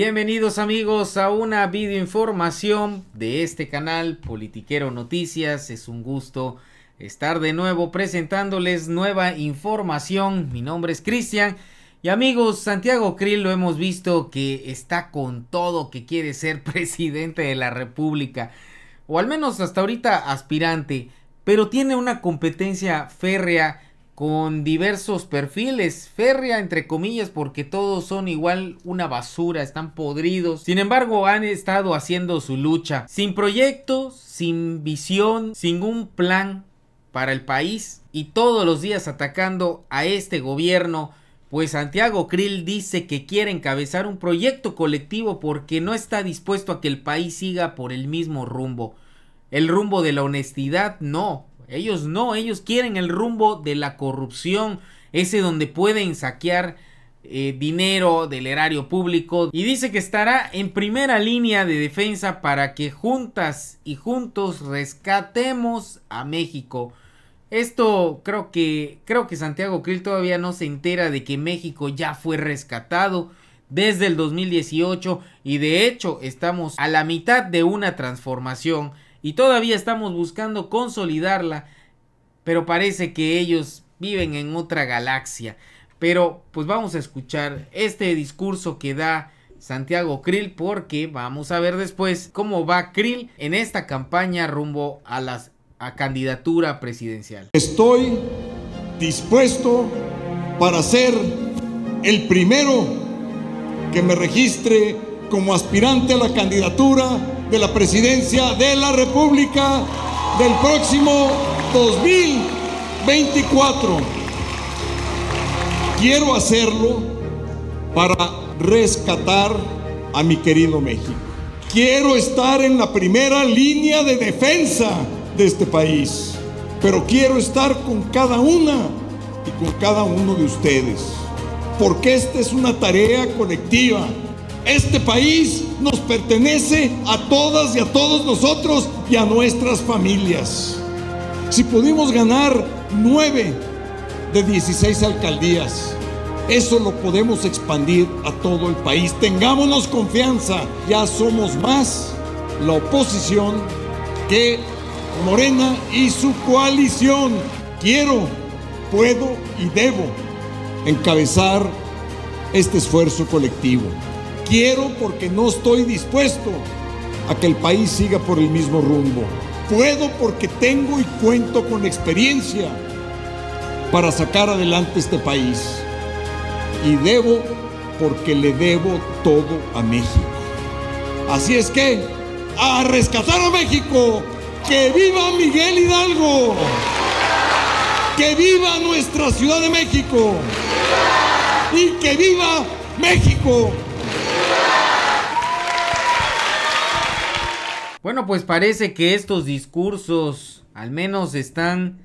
Bienvenidos amigos a una videoinformación de este canal Politiquero Noticias. Es un gusto estar de nuevo presentándoles nueva información. Mi nombre es Cristian y amigos, Santiago Krill lo hemos visto que está con todo que quiere ser presidente de la República o al menos hasta ahorita aspirante, pero tiene una competencia férrea con diversos perfiles, férrea entre comillas porque todos son igual una basura, están podridos. Sin embargo, han estado haciendo su lucha, sin proyectos, sin visión, sin un plan para el país y todos los días atacando a este gobierno. Pues Santiago Krill dice que quiere encabezar un proyecto colectivo porque no está dispuesto a que el país siga por el mismo rumbo. El rumbo de la honestidad, no ellos no, ellos quieren el rumbo de la corrupción, ese donde pueden saquear eh, dinero del erario público. Y dice que estará en primera línea de defensa para que juntas y juntos rescatemos a México. Esto creo que creo que Santiago Krill todavía no se entera de que México ya fue rescatado desde el 2018 y de hecho estamos a la mitad de una transformación y todavía estamos buscando consolidarla, pero parece que ellos viven en otra galaxia. Pero pues vamos a escuchar este discurso que da Santiago Krill porque vamos a ver después cómo va Krill en esta campaña rumbo a la candidatura presidencial. Estoy dispuesto para ser el primero que me registre como aspirante a la candidatura de la presidencia de la República del próximo 2024. Quiero hacerlo para rescatar a mi querido México. Quiero estar en la primera línea de defensa de este país, pero quiero estar con cada una y con cada uno de ustedes, porque esta es una tarea colectiva este país nos pertenece a todas y a todos nosotros y a nuestras familias. Si pudimos ganar nueve de 16 alcaldías, eso lo podemos expandir a todo el país. Tengámonos confianza, ya somos más la oposición que Morena y su coalición. Quiero, puedo y debo encabezar este esfuerzo colectivo quiero porque no estoy dispuesto a que el país siga por el mismo rumbo. Puedo porque tengo y cuento con experiencia para sacar adelante este país. Y debo porque le debo todo a México. Así es que, a rescatar a México, que viva Miguel Hidalgo, que viva nuestra Ciudad de México y que viva México. Bueno, pues parece que estos discursos al menos están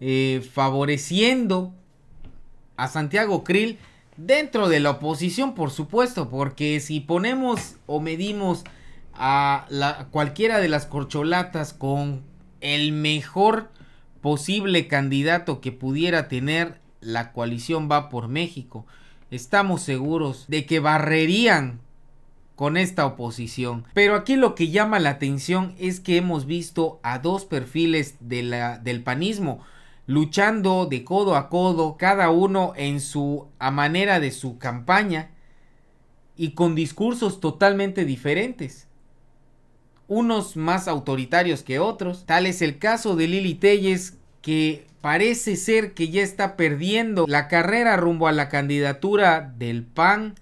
eh, favoreciendo a Santiago Krill dentro de la oposición, por supuesto, porque si ponemos o medimos a la, cualquiera de las corcholatas con el mejor posible candidato que pudiera tener la coalición va por México. Estamos seguros de que barrerían con esta oposición. Pero aquí lo que llama la atención es que hemos visto a dos perfiles de la, del panismo luchando de codo a codo, cada uno en su a manera de su campaña y con discursos totalmente diferentes. Unos más autoritarios que otros. Tal es el caso de Lili Telles que parece ser que ya está perdiendo la carrera rumbo a la candidatura del PAN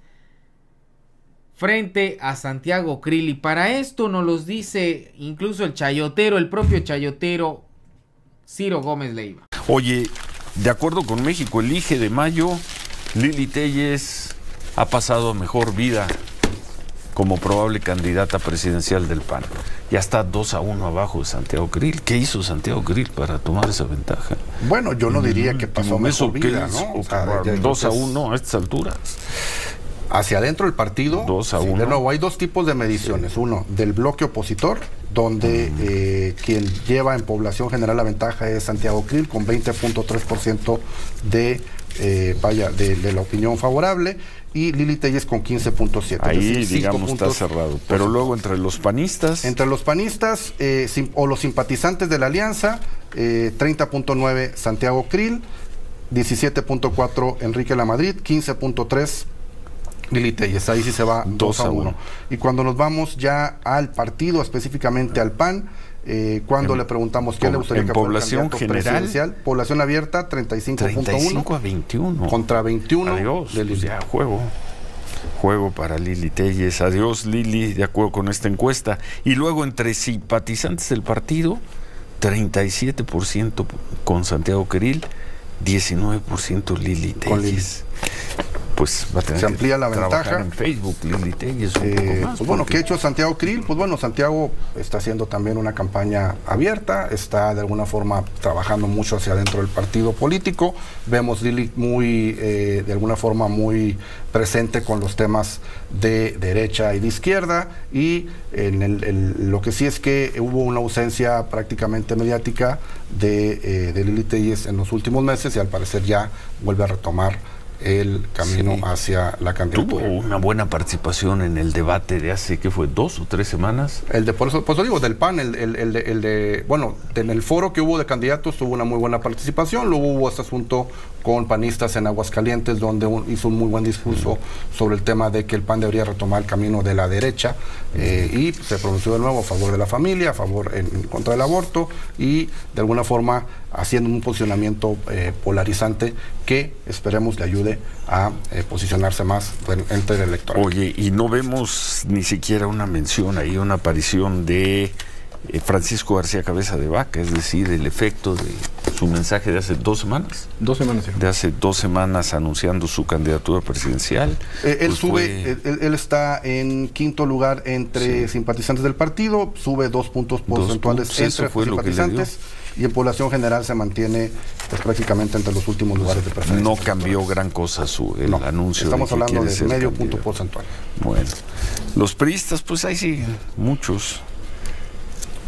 frente a Santiago Krill. Y para esto nos los dice incluso el chayotero, el propio chayotero Ciro Gómez Leiva. Oye, de acuerdo con México, elige de mayo, Lili Telles ha pasado mejor vida como probable candidata presidencial del PAN. Ya está 2 a 1 abajo de Santiago Krill, ¿Qué hizo Santiago Grill para tomar esa ventaja? Bueno, yo no diría que mm, pasó mejor vida, ¿no? 2 a 1 a estas alturas hacia adentro del partido. Dos a De nuevo, hay dos tipos de mediciones. Uno, del bloque opositor, donde eh, quien lleva en población general la ventaja es Santiago Krill con 20.3% eh, de, de, la opinión favorable y Lili Telles con 15.7. Ahí, digamos, está cerrado. Pero luego entre los panistas. Entre los panistas eh, o los simpatizantes de la alianza, 30.9 Santiago Krill, 17.4 Enrique Lamadrid, 15.3 Lili Telles, ahí sí se va 2 a 1. Y cuando nos vamos ya al partido, específicamente al PAN, eh, cuando le preguntamos qué le gustaría en que población general, presidencial, población abierta 35.1 35 a 21 contra 21 de pues juego juego para Lili Telles adiós Lili de acuerdo con esta encuesta y luego entre simpatizantes del partido 37% con Santiago Queril 19% Lili Telles pues se amplía la ventaja en Facebook eh, pues, bueno qué ha hecho Santiago Krill pues bueno Santiago está haciendo también una campaña abierta está de alguna forma trabajando mucho hacia adentro del partido político vemos Lili muy eh, de alguna forma muy presente con los temas de derecha y de izquierda y en lo que sí es que hubo una ausencia prácticamente mediática de, eh, Lili en los últimos meses y al parecer ya vuelve a retomar el camino hacia la candidatura. Tuvo una buena participación en el debate de hace, ¿qué fue? ¿Dos o tres semanas? El de, por eso, digo, del PAN, el, de, el, bueno, en el foro que hubo de candidatos tuvo una muy buena participación, luego hubo este asunto con panistas en Aguascalientes, donde hizo un muy buen discurso sobre el tema de que el PAN debería retomar el camino de la derecha eh, y se pronunció de nuevo a favor de la familia, a favor en, contra del aborto y de alguna forma haciendo un posicionamiento eh, polarizante que esperemos le ayude a eh, posicionarse más entre el electorado. Oye, y no vemos ni siquiera una mención ahí, una aparición de eh, Francisco García Cabeza de Vaca, es decir, el efecto de su mensaje de hace dos semanas. Dos semanas, De hace dos semanas anunciando su candidatura presidencial. Eh, él pues sube, él, está en quinto lugar entre simpatizantes del partido, sube dos puntos porcentuales pues entre simpatizantes y en población general se mantiene pues, prácticamente entre los últimos lugares de preferencia. No cambió gran cosa su el anuncio. Estamos hablando de medio punto porcentual. Bueno, los priistas, pues ahí sí, muchos.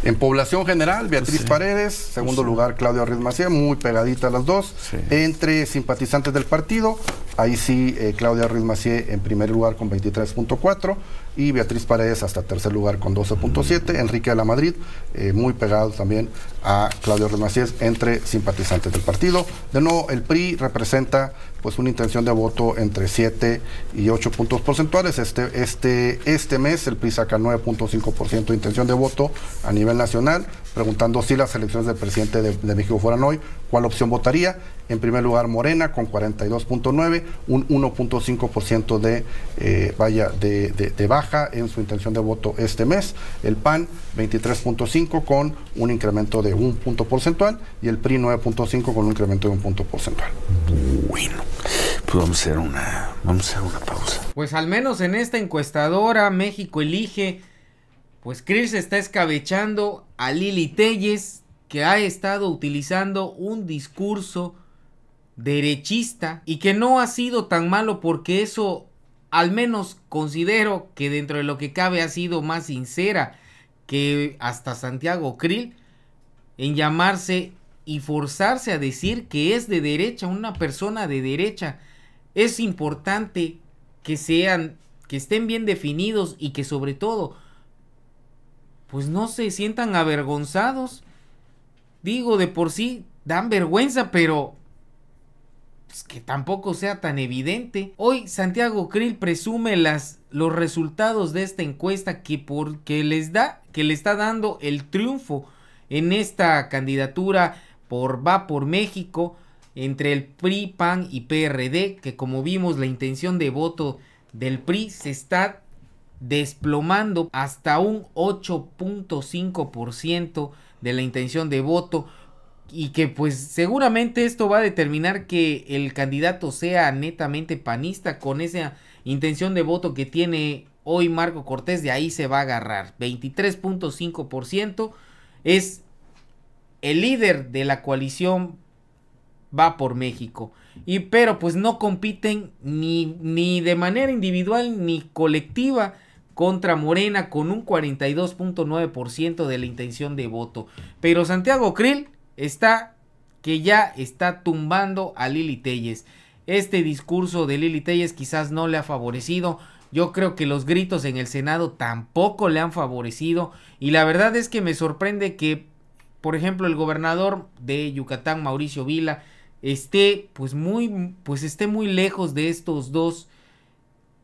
En población general, Beatriz Paredes, segundo lugar Claudio Arriz muy pegaditas las dos, entre simpatizantes del partido, Ahí sí, eh, Claudia Ruiz en primer lugar con 23.4 y Beatriz Paredes hasta tercer lugar con 12.7. Enrique de la Madrid, eh, muy pegado también a Claudia Ruiz entre simpatizantes del partido. De nuevo, el PRI representa pues una intención de voto entre 7 y 8 puntos porcentuales. Este, este, este mes el PRI saca 9.5% de intención de voto a nivel nacional, preguntando si las elecciones del presidente de, México fueran hoy, ¿cuál opción votaría? En primer lugar, Morena con 42.9, un 1.5% eh, de, de, de, baja en su intención de voto este mes. El PAN 23.5 con un incremento de un punto porcentual y el PRI 9.5 con un incremento de un punto porcentual. Bueno, pues una, vamos a hacer una pausa. Pues al menos en esta encuestadora México elige pues se está escabechando a Lili Telles, que ha estado utilizando un discurso derechista y que no ha sido tan malo porque eso al menos considero que dentro de lo que cabe ha sido más sincera que hasta Santiago Krill en llamarse y forzarse a decir que es de derecha, una persona de derecha. Es importante que sean, que estén bien definidos y que sobre todo pues no se sientan avergonzados. Digo, de por sí dan vergüenza, pero pues, que tampoco sea tan evidente. Hoy Santiago Krill presume las, los resultados de esta encuesta que, por, les da, que le está dando el triunfo en esta candidatura por Va por México entre el PRI, PAN y PRD, que como vimos la intención de voto del PRI se está desplomando hasta un 8.5% de la intención de voto y que pues seguramente esto va a determinar que el candidato sea netamente panista con esa intención de voto que tiene hoy Marco Cortés, de ahí se va a agarrar. 23.5% es el líder de la coalición va por México. Y pero pues no compiten ni, ni de manera individual ni colectiva contra Morena con un 42.9% de la intención de voto. Pero Santiago Krill está que ya está tumbando a Lili Telles. Este discurso de Lili Telles quizás no le ha favorecido. Yo creo que los gritos en el Senado tampoco le han favorecido. Y la verdad es que me sorprende que, por ejemplo, el gobernador de Yucatán, Mauricio Vila, esté pues muy, pues esté muy lejos de estos dos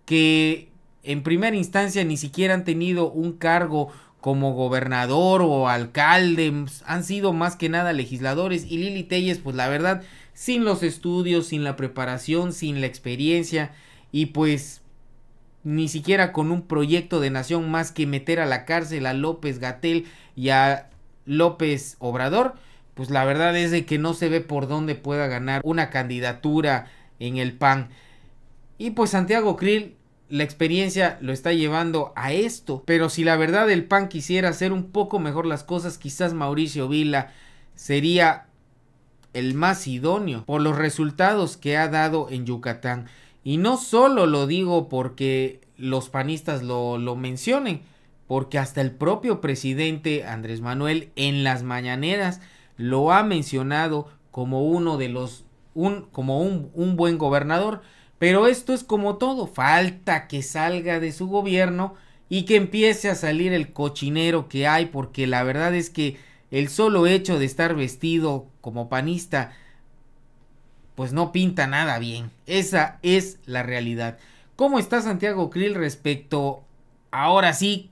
que en primera instancia ni siquiera han tenido un cargo como gobernador o alcalde, han sido más que nada legisladores y Lili Telles pues la verdad sin los estudios, sin la preparación, sin la experiencia y pues ni siquiera con un proyecto de nación más que meter a la cárcel a López Gatel y a López Obrador, pues la verdad es de que no se ve por dónde pueda ganar una candidatura en el PAN. Y pues Santiago Krill la experiencia lo está llevando a esto. Pero si la verdad el PAN quisiera hacer un poco mejor las cosas, quizás Mauricio Vila sería el más idóneo por los resultados que ha dado en Yucatán. Y no solo lo digo porque los panistas lo, mencionen, porque hasta el propio presidente Andrés Manuel en las mañaneras lo ha mencionado como uno de los un, como un, un buen gobernador. Pero esto es como todo, falta que salga de su gobierno y que empiece a salir el cochinero que hay, porque la verdad es que el solo hecho de estar vestido como panista, pues no pinta nada bien. Esa es la realidad. ¿Cómo está Santiago Krill respecto, ahora sí,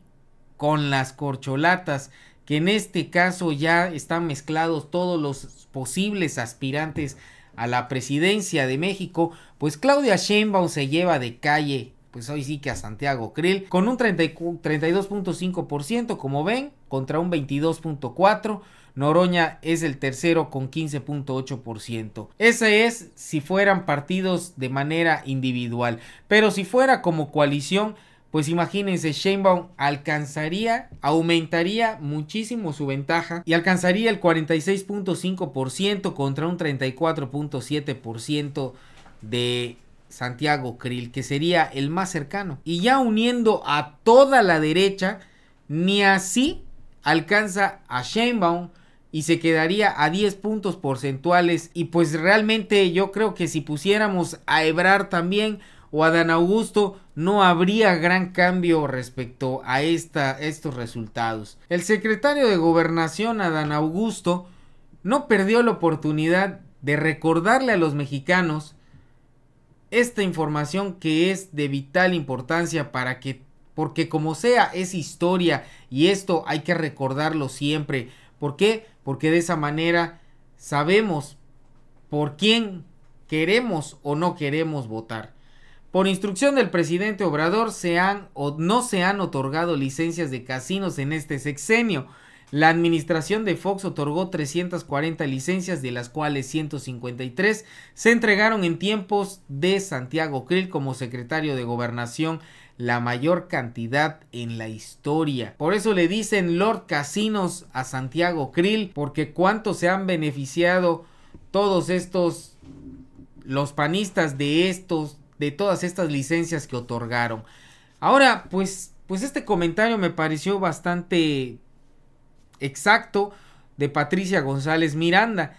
con las corcholatas? Que en este caso ya están mezclados todos los posibles aspirantes a la presidencia de México, pues Claudia Sheinbaum se lleva de calle pues hoy sí que a Santiago Krill, con un 32.5%, como ven, contra un 22.4%. Noroña es el tercero con 15.8%. Ese es si fueran partidos de manera individual, pero si fuera como coalición, pues imagínense, Sheinbaum alcanzaría, aumentaría muchísimo su ventaja y alcanzaría el 46.5% contra un 34.7% de Santiago Krill, que sería el más cercano. Y ya uniendo a toda la derecha, ni así alcanza a Sheinbaum y se quedaría a 10 puntos porcentuales. Y pues realmente yo creo que si pusiéramos a Ebrar también o Adán Augusto, no habría gran cambio respecto a esta, estos resultados. El secretario de Gobernación, Adán Augusto, no perdió la oportunidad de recordarle a los mexicanos esta información que es de vital importancia para que, porque como sea, es historia y esto hay que recordarlo siempre. ¿Por qué? Porque de esa manera sabemos por quién queremos o no queremos votar. Por instrucción del presidente Obrador se han o no se han otorgado licencias de casinos en este sexenio. La administración de Fox otorgó 340 licencias, de las cuales 153 se entregaron en tiempos de Santiago Krill como secretario de Gobernación, la mayor cantidad en la historia. Por eso le dicen Lord Casinos a Santiago Krill, porque cuánto se han beneficiado todos estos los panistas de estos de todas estas licencias que otorgaron. Ahora, pues, pues este comentario me pareció bastante exacto de Patricia González Miranda.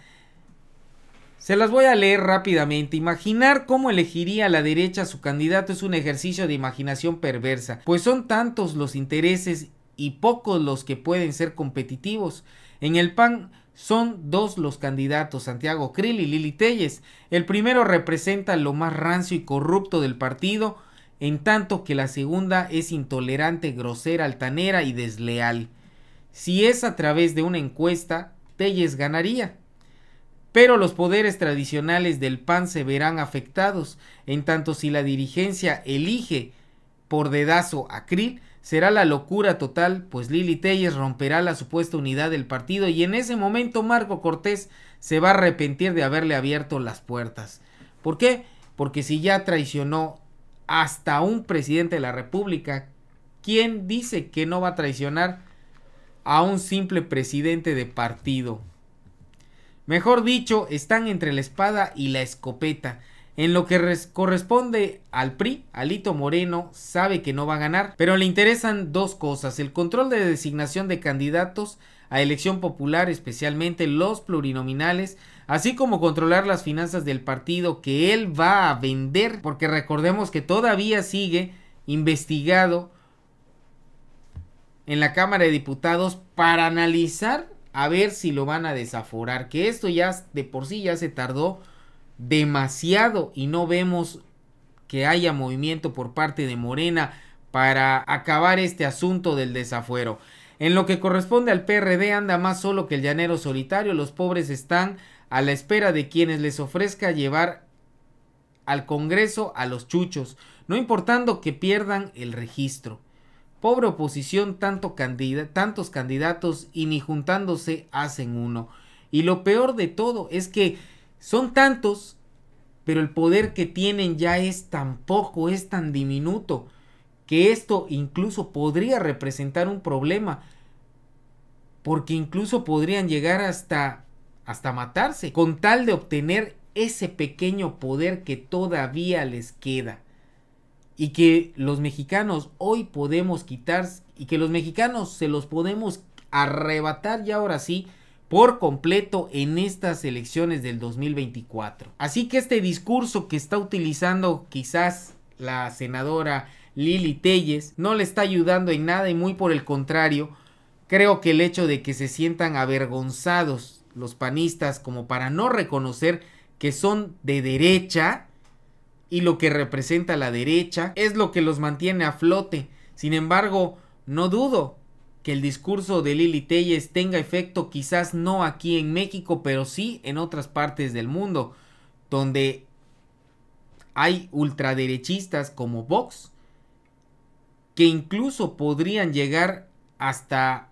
Se las voy a leer rápidamente. Imaginar cómo elegiría la derecha a su candidato es un ejercicio de imaginación perversa, pues son tantos los intereses y pocos los que pueden ser competitivos. En el PAN son dos los candidatos, Santiago Krill y Lili Telles. El primero representa lo más rancio y corrupto del partido, en tanto que la segunda es intolerante, grosera, altanera y desleal. Si es a través de una encuesta, Telles ganaría. Pero los poderes tradicionales del PAN se verán afectados, en tanto si la dirigencia elige por dedazo a Krill, será la locura total, pues Lili Telles romperá la supuesta unidad del partido y en ese momento Marco Cortés se va a arrepentir de haberle abierto las puertas. ¿Por qué? Porque si ya traicionó hasta un presidente de la República, ¿quién dice que no va a traicionar a un simple presidente de partido? Mejor dicho, están entre la espada y la escopeta. En lo que corresponde al PRI, Alito Moreno sabe que no va a ganar, pero le interesan dos cosas, el control de designación de candidatos a elección popular, especialmente los plurinominales, así como controlar las finanzas del partido que él va a vender, porque recordemos que todavía sigue investigado en la Cámara de Diputados para analizar a ver si lo van a desaforar, que esto ya de por sí ya se tardó demasiado y no vemos que haya movimiento por parte de Morena para acabar este asunto del desafuero. En lo que corresponde al PRD anda más solo que el llanero solitario, los pobres están a la espera de quienes les ofrezca llevar al Congreso a los chuchos, no importando que pierdan el registro. Pobre oposición, tanto tantos candidatos y ni juntándose hacen uno. Y lo peor de todo es que son tantos, pero el poder que tienen ya es tan poco, es tan diminuto, que esto incluso podría representar un problema, porque incluso podrían llegar hasta hasta matarse, con tal de obtener ese pequeño poder que todavía les queda y que los mexicanos hoy podemos quitar y que los mexicanos se los podemos arrebatar ya ahora sí por completo en estas elecciones del 2024. Así que este discurso que está utilizando quizás la senadora Lili Telles no le está ayudando en nada y muy por el contrario, creo que el hecho de que se sientan avergonzados los panistas como para no reconocer que son de derecha y lo que representa la derecha es lo que los mantiene a flote. Sin embargo, no dudo que el discurso de Lili Telles tenga efecto quizás no aquí en México, pero sí en otras partes del mundo, donde hay ultraderechistas como Vox, que incluso podrían llegar hasta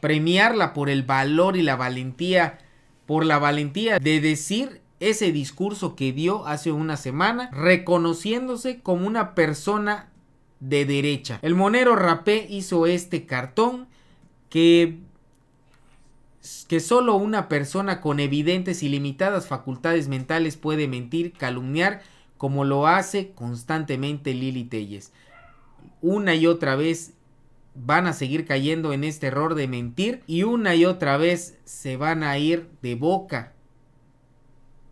premiarla por el valor y la valentía, por la valentía de decir ese discurso que dio hace una semana, reconociéndose como una persona de derecha. El monero Rapé hizo este cartón que que solo una persona con evidentes y limitadas facultades mentales puede mentir, calumniar, como lo hace constantemente Lili Telles. Una y otra vez van a seguir cayendo en este error de mentir y una y otra vez se van a ir de boca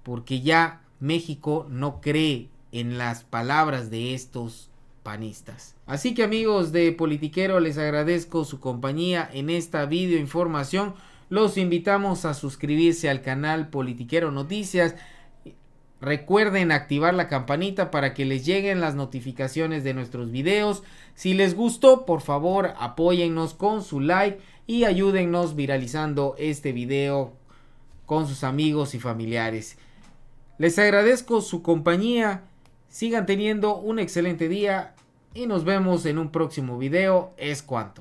porque ya México no cree en las palabras de estos panistas. Así que amigos de Politiquero, les agradezco su compañía en esta videoinformación. Los invitamos a suscribirse al canal Politiquero Noticias. Recuerden activar la campanita para que les lleguen las notificaciones de nuestros videos. Si les gustó, por favor, apóyennos con su like y ayúdennos viralizando este video con sus amigos y familiares. Les agradezco su compañía Sigan teniendo un excelente día y nos vemos en un próximo video. Es cuanto.